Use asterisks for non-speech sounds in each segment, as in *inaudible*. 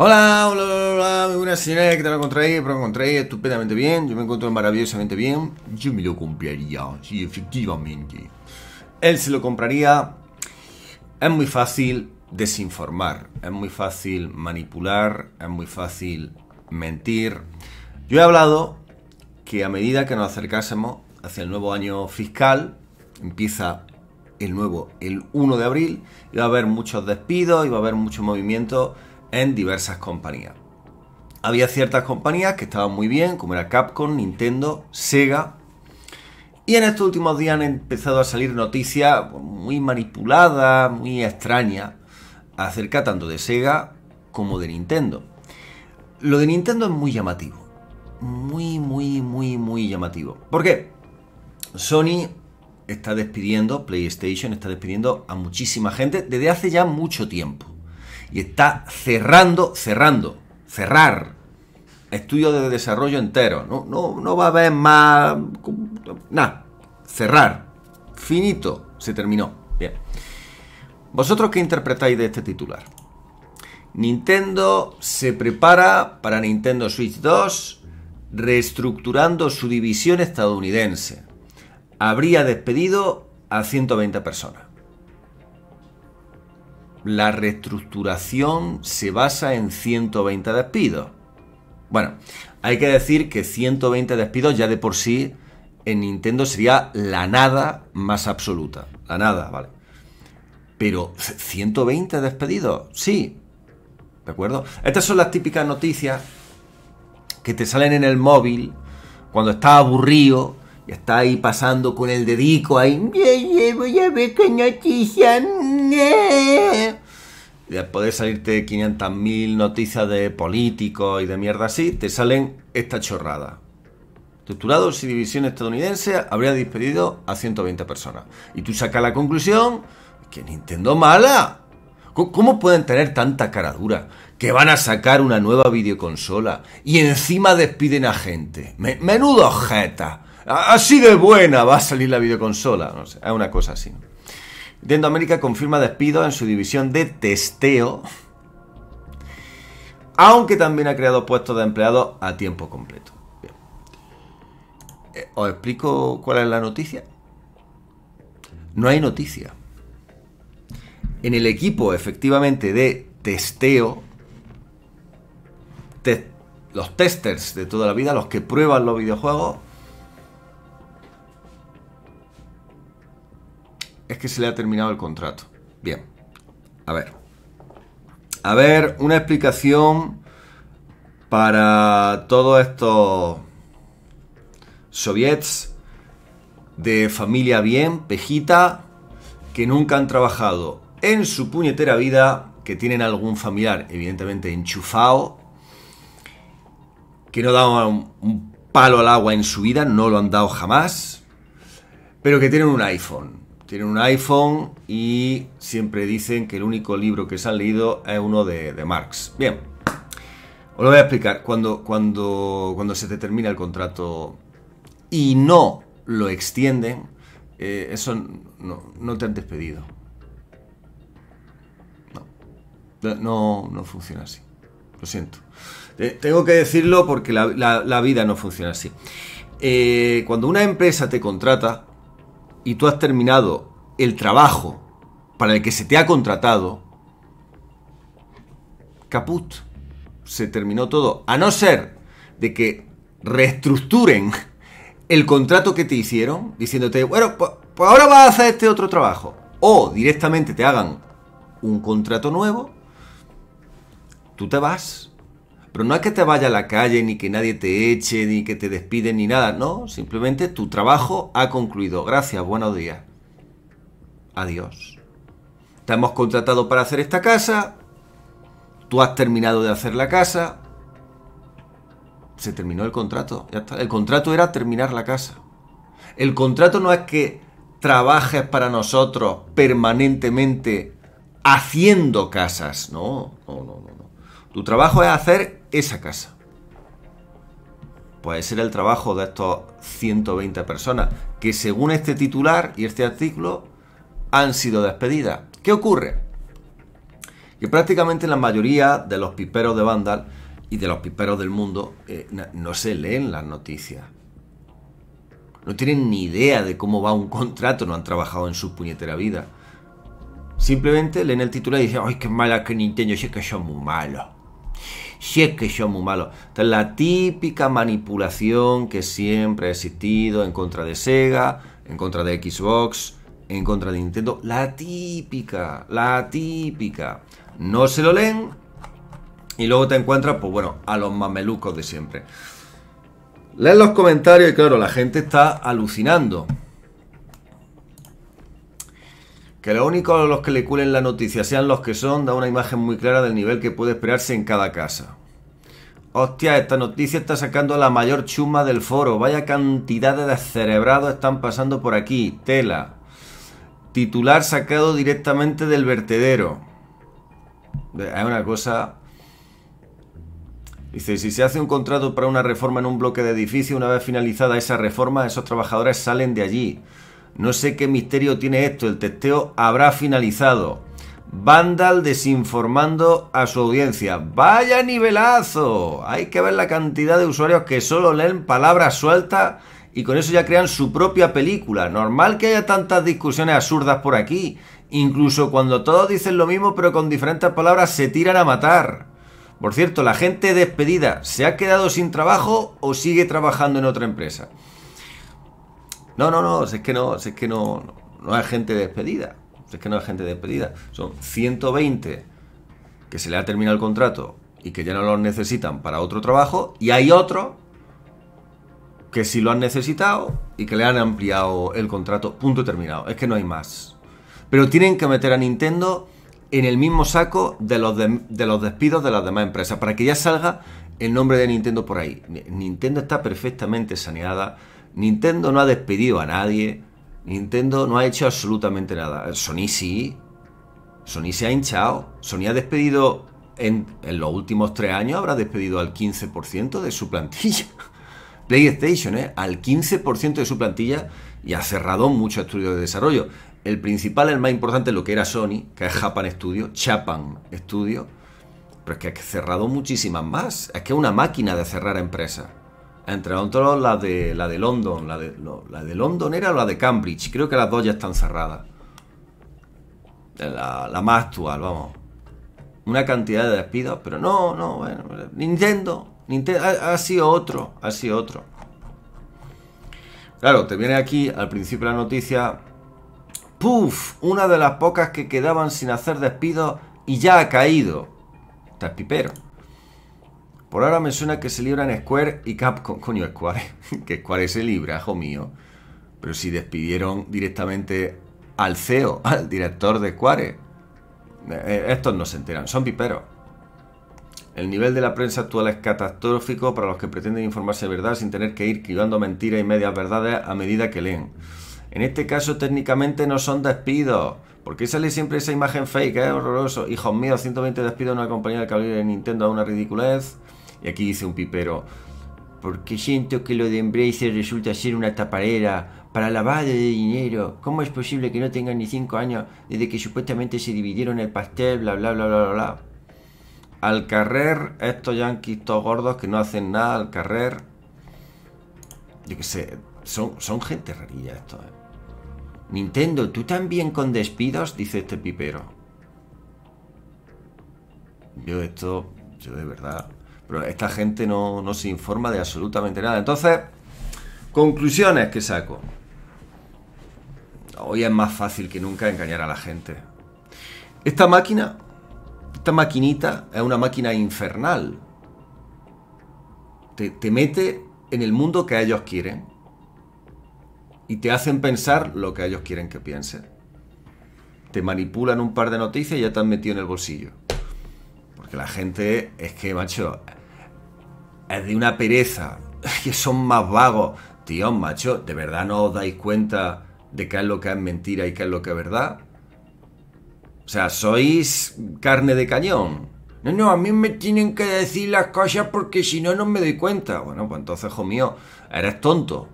Hola, hola, hola, hola, buenas señores, ¿qué tal lo encontráis? Espero estupendamente bien, yo me encuentro maravillosamente bien, yo me lo compraría, sí, efectivamente. Él se lo compraría, es muy fácil desinformar, es muy fácil manipular, es muy fácil mentir. Yo he hablado que a medida que nos acercásemos hacia el nuevo año fiscal, empieza el nuevo el 1 de abril, va a haber muchos despidos, y va a haber muchos movimientos en diversas compañías. Había ciertas compañías que estaban muy bien, como era Capcom, Nintendo, Sega. Y en estos últimos días han empezado a salir noticias muy manipuladas, muy extrañas, acerca tanto de Sega como de Nintendo. Lo de Nintendo es muy llamativo. Muy, muy, muy, muy llamativo. ¿Por qué? Sony está despidiendo, PlayStation está despidiendo a muchísima gente desde hace ya mucho tiempo y está cerrando, cerrando, cerrar estudio de desarrollo entero. No, no va a haber más. Nada, cerrar. Finito, se terminó. Bien. ¿Vosotros qué interpretáis de este titular? Nintendo se prepara para Nintendo Switch 2 reestructurando su división estadounidense. Habría despedido a 120 personas la reestructuración se basa en 120 despidos. Bueno, hay que decir que 120 despidos ya de por sí en Nintendo sería la nada más absoluta. La nada, vale. Pero 120 despedidos, sí. ¿De acuerdo? Estas son las típicas noticias que te salen en el móvil cuando estás aburrido y está ahí pasando con el dedico ahí. Voy a ver qué noticias. Y después de salirte 500.000 noticias de políticos y de mierda así, te salen esta chorrada. Torturados y división estadounidense habría despedido a 120 personas. Y tú sacas la conclusión que Nintendo mala. ¿Cómo pueden tener tanta caradura? Que van a sacar una nueva videoconsola y encima despiden a gente. Menudo jeta. Así de buena va a salir la videoconsola. No sé, es una cosa así. Nintendo América confirma despido en su división de testeo. Aunque también ha creado puestos de empleados a tiempo completo. Eh, ¿Os explico cuál es la noticia? No hay noticia. En el equipo efectivamente de testeo, los testers de toda la vida, los que prueban los videojuegos, es que se le ha terminado el contrato. Bien, a ver. A ver, una explicación para todos estos soviets de familia bien, pejita, que nunca han trabajado en su puñetera vida, que tienen algún familiar, evidentemente, enchufado, que no daban un palo al agua en su vida, no lo han dado jamás, pero que tienen un iPhone tienen un iPhone y siempre dicen que el único libro que se han leído es uno de, Marx. Bien, os lo voy a explicar. Cuando, cuando, cuando se te termina el contrato y no lo extienden, eh, eso no, te han despedido. No, no, funciona así. Lo siento. tengo que decirlo porque la, vida no funciona así. Eh, cuando una empresa te contrata, y tú has terminado el trabajo para el que se te ha contratado, caput, se terminó todo. A no ser de que reestructuren el contrato que te hicieron, diciéndote, bueno, pues, ahora vas a hacer este otro trabajo. O directamente te hagan un contrato nuevo, tú te vas pero no es que te vaya a la calle, ni que nadie te eche, ni que te despiden, ni nada. No, simplemente tu trabajo ha concluido. Gracias, buenos días. Adiós. Te hemos contratado para hacer esta casa. Tú has terminado de hacer la casa. Se terminó el contrato. El contrato era terminar la casa. El contrato no es que trabajes para nosotros permanentemente haciendo casas. No, no, no, no. Tu trabajo es hacer esa casa. Puede ser el trabajo de estos 120 personas que según este titular y este artículo han sido despedidas. ¿Qué ocurre? Que prácticamente la mayoría de los piperos de Vandal y de los piperos del mundo eh, no se leen las noticias. No tienen ni idea de cómo va un contrato, no han trabajado en su puñetera vida. Simplemente leen el titular y dicen, ¡ay, qué mala que Nintendo, si que son muy malos! si es que muy malos. Esta es la típica manipulación que siempre ha existido en contra de Sega, en contra de Xbox, en contra de Nintendo. La típica, la típica. No se lo leen y luego te encuentras, pues bueno, a los mamelucos de siempre. Leen los comentarios y claro, la gente está alucinando. Que lo único a los que le culen la noticia sean los que son da una imagen muy clara del nivel que puede esperarse en cada casa. Hostia, esta noticia está sacando la mayor chuma del foro. Vaya cantidad de descerebrados están pasando por aquí. Tela. Titular sacado directamente del vertedero. Es una cosa... Dice, si se hace un contrato para una reforma en un bloque de edificio, una vez finalizada esa reforma, esos trabajadores salen de allí. No sé qué misterio tiene esto, el testeo habrá finalizado. Vandal desinformando a su audiencia. ¡Vaya nivelazo! Hay que ver la cantidad de usuarios que solo leen palabras sueltas y con eso ya crean su propia película. Normal que haya tantas discusiones absurdas por aquí. Incluso cuando todos dicen lo mismo pero con diferentes palabras se tiran a matar. Por cierto, la gente despedida, ¿se ha quedado sin trabajo o sigue trabajando en otra empresa? No, no, no, es que no, es que no, no hay gente despedida. es que no hay gente despedida. Son 120 que se le ha terminado el contrato y que ya no los necesitan para otro trabajo, y hay otros que sí lo han necesitado y que le han ampliado el contrato. Punto terminado. Es que no hay más. Pero tienen que meter a Nintendo en el mismo saco de los, de los despidos de las demás empresas, para que ya salga el nombre de Nintendo por ahí. Nintendo está perfectamente saneada Nintendo no ha despedido a nadie. Nintendo no ha hecho absolutamente nada. Sony sí. Sony se ha hinchado. Sony ha despedido en, los últimos tres años, habrá despedido al 15% de su plantilla. *laughs* PlayStation, ¿eh? Al 15% de su plantilla y ha cerrado muchos estudios de desarrollo. El principal, el más importante, lo que era Sony, que es Japan Studio, Japan Studio. Pero es que ha cerrado muchísimas más. Es que es una máquina de cerrar empresas. Entre otros, la de, la de London. La de, London era la de Cambridge. Creo que las dos ya están cerradas. La, más actual, vamos. Una cantidad de despidos, pero no, no, bueno. Nintendo, ha, sido otro, ha sido otro. Claro, te viene aquí al principio la noticia. ¡Puf! Una de las pocas que quedaban sin hacer despidos y ya ha caído. Está pipero. Por ahora menciona que se libran Square y Capcom. *laughs* Coño, Square. Que Square se libra, hijo mío. Pero si despidieron directamente al CEO, *laughs* al director de Square. Eh, eh, estos no se enteran, son piperos. El nivel de la prensa actual es catastrófico para los que pretenden informarse de verdad sin tener que ir cribando mentiras y medias verdades a medida que leen. En este caso técnicamente no son despidos. porque sale siempre esa imagen fake? Es ¿eh? horroroso. Hijos míos, 120 despidos en una compañía de calibre de Nintendo a una ridiculez. Y aquí dice un pipero, porque siento que lo de Embracer resulta ser una taparera para lavado de dinero. ¿Cómo es posible que no tengan ni 5 años desde que supuestamente se dividieron el pastel, bla, bla, bla, bla, bla, Al carrer, estos yanquis todos gordos que no hacen nada al carrer. Yo que sé, son, son gente rarilla estos. ¿eh? Nintendo, ¿tú también con despidos? Dice este pipero. Yo esto, yo de verdad, pero esta gente no, se informa de absolutamente nada. Entonces, conclusiones que saco. Hoy es más fácil que nunca engañar a la gente. Esta máquina, esta maquinita es una máquina infernal. Te, mete en el mundo que ellos quieren y te hacen pensar lo que ellos quieren que pienses. Te manipulan un par de noticias y ya te han metido en el bolsillo. Porque la gente es que, macho, es de una pereza, que son más vagos. Tío, macho, ¿de verdad no os dais cuenta de qué es lo que es mentira y qué es lo que es verdad? O sea, sois carne de cañón. No, no, a mí me tienen que decir las cosas porque si no, no me doy cuenta. Bueno, pues entonces, hijo mío, eres tonto.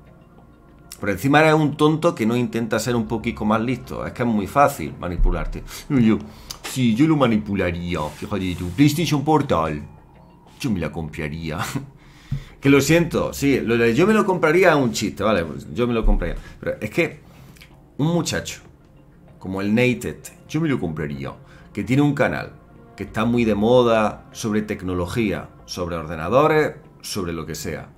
por encima eres un tonto que no intenta ser un poquito más listo. Es que es muy fácil manipularte. Yo, si yo lo manipularía. Fíjate yo, PlayStation Portal yo me la compraría. *laughs* que lo siento, sí, yo me lo compraría un chiste, vale, pues, yo me lo compraría. Pero es que un muchacho como el Nated, yo me lo compraría, que tiene un canal que está muy de moda sobre tecnología, sobre ordenadores, sobre lo que sea,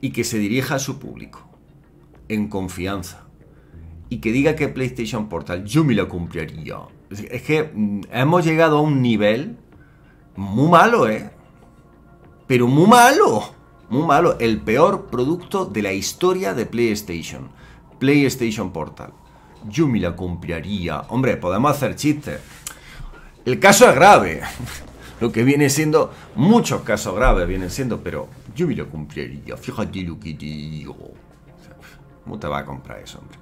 y que se dirija a su público en confianza y que diga que PlayStation Portal yo me lo compraría. Es que mm, hemos llegado a un nivel muy malo, ¿eh? pero muy malo, muy malo, el peor producto de la historia de PlayStation, PlayStation Portal. Yo me la compraría. Hombre, podemos hacer chistes. El caso es grave. *laughs* Lo que viene siendo, muchos casos graves vienen siendo, pero yo me la compraría. Fíjate lo que digo. ¿Cómo te va a comprar eso, hombre?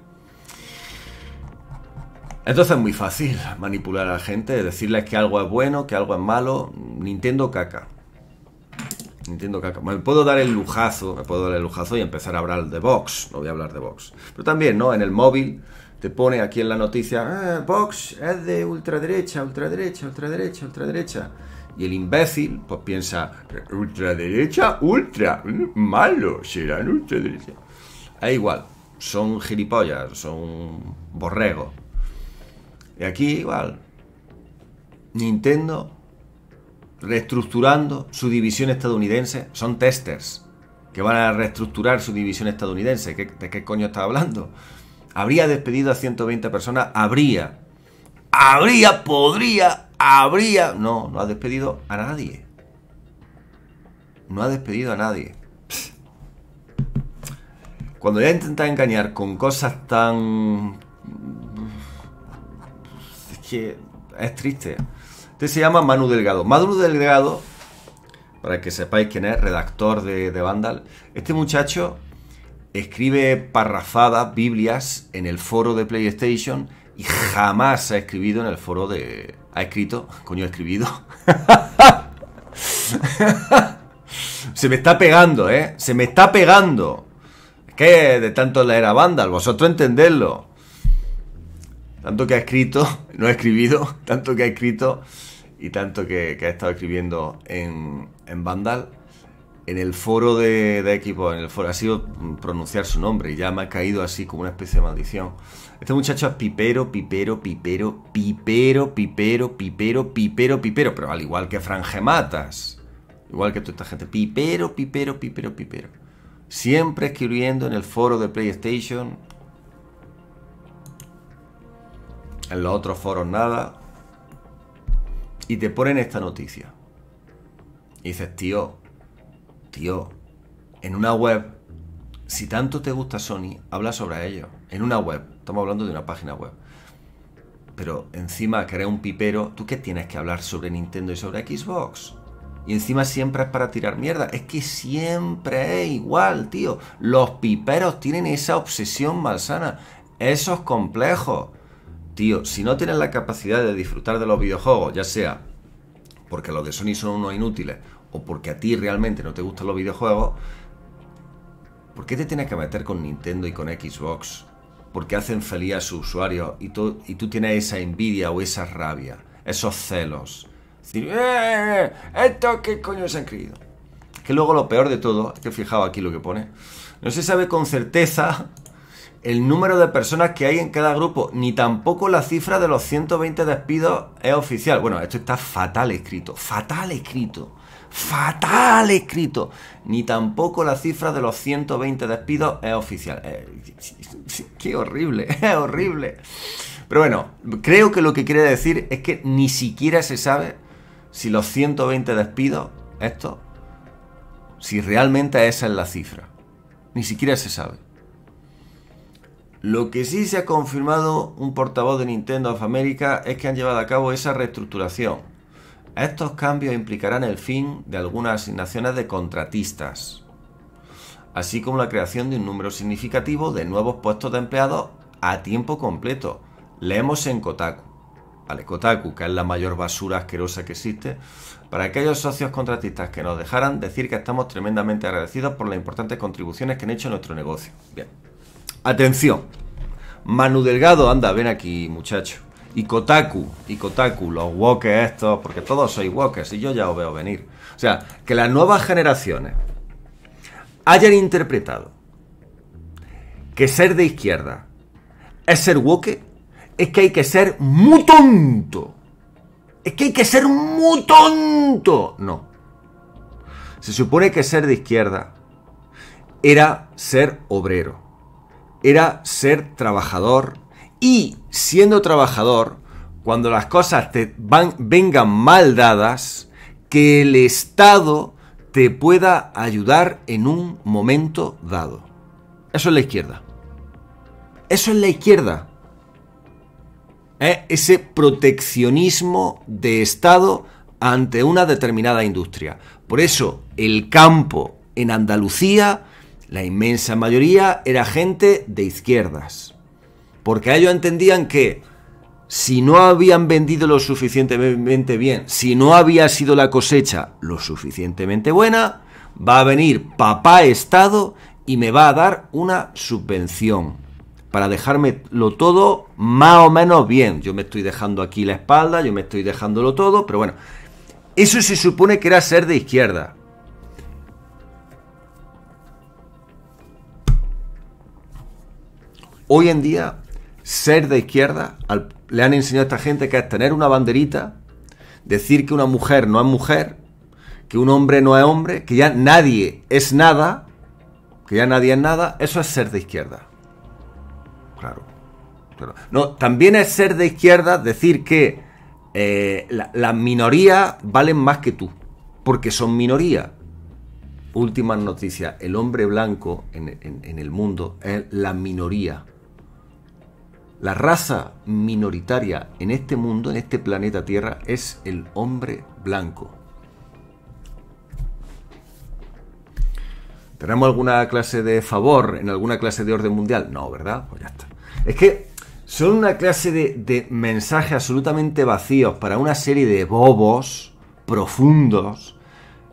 Entonces es muy fácil manipular a la gente, decirles que algo es bueno, que algo es malo. Nintendo caca. Nintendo caca. Me puedo dar el lujazo, me puedo dar el lujazo y empezar a hablar de Vox. No voy a hablar de Vox. Pero también, ¿no? En el móvil te pone aquí en la noticia, ah, Vox es de ultraderecha, ultraderecha, ultraderecha, ultraderecha. Y el imbécil, pues piensa, ultraderecha, ultra, malo, serán ultraderecha. Es igual, son gilipollas, son borrego Y aquí igual, Nintendo reestructurando su división estadounidense. Son testers que van a reestructurar su división estadounidense. ¿De qué coño está hablando? Habría despedido a 120 personas. Habría. Habría, podría, habría. No, no ha despedido a nadie. No ha despedido a nadie. Cuando ya intentas engañar con cosas tan... Es que es triste se llama Manu Delgado. Manu Delgado, para que sepáis quién es, redactor de, Vandal. Este muchacho escribe parrafadas, Biblias en el foro de PlayStation y jamás ha escrito en el foro de... Ha escrito, coño, ha escribido. *laughs* Se me está pegando, ¿eh? Se me está pegando. ¿Qué de tanto la era Vandal, vosotros entenderlo. Tanto que ha escrito, *laughs* no ha escribido, tanto que ha escrito y tanto que, ha estado escribiendo en, Vandal, en el foro de, equipo, en el foro, ha sido pronunciar su nombre y ya me ha caído así como una especie de maldición. Este muchacho es pipero, pipero, pipero, pipero, pipero, pipero, pipero, pipero, pero al igual que Frangematas, igual que toda esta gente, pipero, pipero, pipero, pipero. Siempre escribiendo en el foro de PlayStation. En los otros foros nada y te ponen esta noticia. Y dices, tío, tío, en una web, si tanto te gusta Sony, habla sobre ello. En una web, estamos hablando de una página web. Pero encima que un pipero, ¿tú qué tienes que hablar sobre Nintendo y sobre Xbox? Y encima siempre es para tirar mierda. Es que siempre es igual, tío. Los piperos tienen esa obsesión malsana. Esos complejos. Tío, si no tienes la capacidad de disfrutar de los videojuegos, ya sea porque los de Sony son unos inútiles o porque a ti realmente no te gustan los videojuegos, ¿por qué te tienes que meter con Nintendo y con Xbox? Porque hacen feliz a su usuario y, tú, tienes esa envidia o esa rabia, esos celos. Es decir, eh, eh, ¡Eh, ¿esto qué coño se han creído? Que luego lo peor de todo, que que fijado aquí lo que pone, no se sabe con certeza el número de personas que hay en cada grupo, ni tampoco la cifra de los 120 despidos es oficial. Bueno, esto está fatal escrito, fatal escrito, fatal escrito. Ni tampoco la cifra de los 120 despidos es oficial. Eh, qué horrible, *laughs* es horrible. Pero bueno, creo que lo que quiere decir es que ni siquiera se sabe si los 120 despidos, esto, si realmente esa es la cifra. Ni siquiera se sabe. Lo que sí se ha confirmado un portavoz de Nintendo of America es que han llevado a cabo esa reestructuración. Estos cambios implicarán el fin de algunas asignaciones de contratistas, así como la creación de un número significativo de nuevos puestos de empleados a tiempo completo. Leemos en Kotaku. Vale, Kotaku, que es la mayor basura asquerosa que existe, para aquellos socios contratistas que nos dejaran decir que estamos tremendamente agradecidos por las importantes contribuciones que han hecho a nuestro negocio. Bien. Atención. Manu Delgado, anda, ven aquí, muchacho. Y Kotaku, y Kotaku, los woke estos, porque todos sois woke y yo ya os veo venir. O sea, que las nuevas generaciones hayan interpretado que ser de izquierda es ser woke, es que hay que ser muy tonto. Es que hay que ser muy tonto. No. Se supone que ser de izquierda era ser obrero era ser trabajador y siendo trabajador, cuando las cosas te van, vengan mal dadas, que el Estado te pueda ayudar en un momento dado. Eso es la izquierda. Eso es la izquierda. ¿Eh? Ese proteccionismo de Estado ante una determinada industria. Por eso el campo en Andalucía la inmensa mayoría era gente de izquierdas. Porque ellos entendían que si no habían vendido lo suficientemente bien, si no había sido la cosecha lo suficientemente buena, va a venir papá Estado y me va a dar una subvención para dejármelo todo más o menos bien. Yo me estoy dejando aquí la espalda, yo me estoy dejándolo todo, pero bueno, eso se supone que era ser de izquierda. Hoy en día, ser de izquierda, le han enseñado a esta gente que es tener una banderita, decir que una mujer no es mujer, que un hombre no es hombre, que ya nadie es nada, que ya nadie es nada, eso es ser de izquierda. Claro. No, también es ser de izquierda decir que eh, las minorías valen más que tú, porque son minoría. Últimas noticias, el hombre blanco en el mundo es la minoría la raza minoritaria en este mundo, en este planeta Tierra, es el hombre blanco. ¿Tenemos alguna clase de favor en alguna clase de orden mundial? No, ¿verdad? Pues ya está. Es que son una clase de, mensajes absolutamente vacíos para una serie de bobos profundos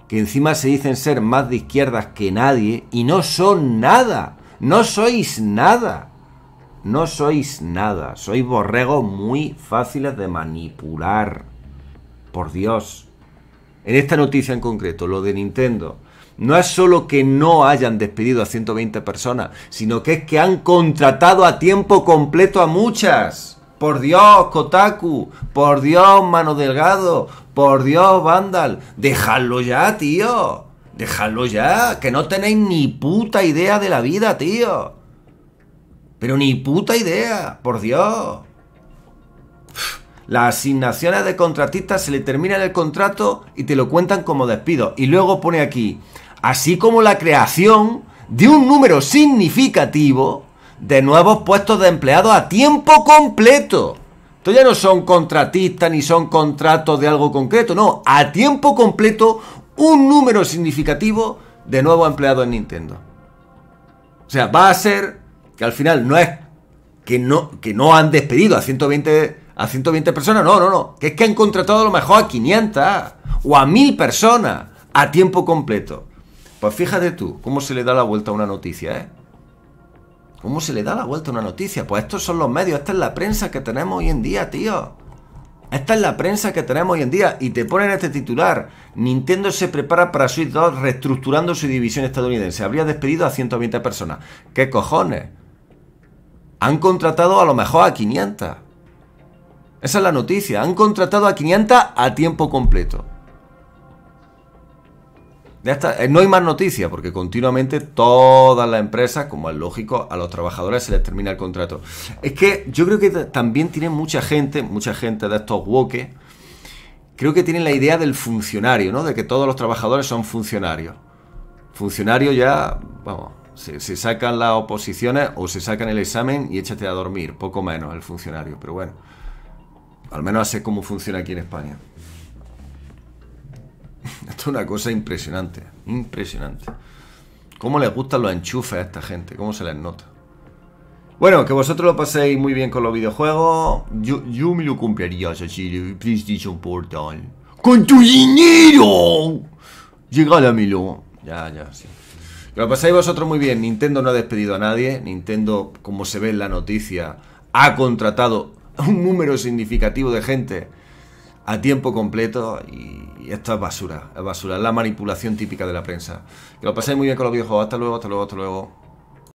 que encima se dicen ser más de izquierdas que nadie y no son nada. No sois nada. No sois nada, sois borregos muy fáciles de manipular. Por Dios. En esta noticia en concreto, lo de Nintendo, no es solo que no hayan despedido a 120 personas, sino que es que han contratado a tiempo completo a muchas. Por Dios, Kotaku. Por Dios, Mano Delgado. Por Dios, Vandal. Dejadlo ya, tío. Dejadlo ya. Que no tenéis ni puta idea de la vida, tío. Pero ni puta idea, por Dios. Las asignaciones de contratistas se le terminan el contrato y te lo cuentan como despido. Y luego pone aquí, así como la creación de un número significativo de nuevos puestos de empleados a tiempo completo. Esto ya no son contratistas ni son contratos de algo concreto, no, a tiempo completo un número significativo de nuevos empleados en Nintendo. O sea, va a ser que al final no es que no, que no han despedido a 120, a 120 personas, no, no, no, que es que han contratado a lo mejor a 500 o a 1000 personas a tiempo completo. Pues fíjate tú, cómo se le da la vuelta a una noticia, ¿eh? ¿Cómo se le da la vuelta a una noticia? Pues estos son los medios, esta es la prensa que tenemos hoy en día, tío. Esta es la prensa que tenemos hoy en día y te ponen este titular. Nintendo se prepara para Switch 2 reestructurando su división estadounidense. Habría despedido a 120 personas. ¿Qué cojones? Han contratado a lo mejor a 500. Esa es la noticia. Han contratado a 500 a tiempo completo. Ya está. Eh, no hay más noticia porque continuamente todas las empresas, como es lógico, a los trabajadores se les termina el contrato. Es que yo creo que también tienen mucha gente, mucha gente de estos woke. creo que tienen la idea del funcionario, ¿no? De que todos los trabajadores son funcionarios. Funcionario ya, vamos, se, sacan las oposiciones o se sacan el examen y échate a dormir, poco menos el funcionario, pero bueno, al menos así es como funciona aquí en España. *laughs* Esto es una cosa impresionante, impresionante. ¿Cómo les gustan los enchufes a esta gente? ¿Cómo se les nota? Bueno, que vosotros lo paséis muy bien con los videojuegos. Yo, me lo compraría así de Portal. ¡Con tu dinero! luego Ya, ya, sí. Que lo pasáis vosotros muy bien. Nintendo no ha despedido a nadie. Nintendo, como se ve en la noticia, ha contratado un número significativo de gente a tiempo completo y esto es basura, es basura, es la manipulación típica de la prensa. Que lo paséis muy bien con los videojuegos. Hasta luego, hasta luego, hasta luego.